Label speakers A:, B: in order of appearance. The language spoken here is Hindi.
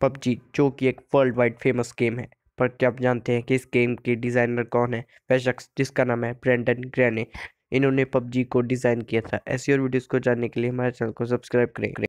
A: पबजी जो कि एक वर्ल्ड वाइड फेमस गेम है पर क्या आप जानते हैं कि इस गेम के डिज़ाइनर कौन है वह शख्स जिसका नाम है ब्रेंडन ग्रैने इन्होंने पबजी को डिज़ाइन किया था ऐसी और वीडियोस को जानने के लिए हमारे चैनल को सब्सक्राइब करें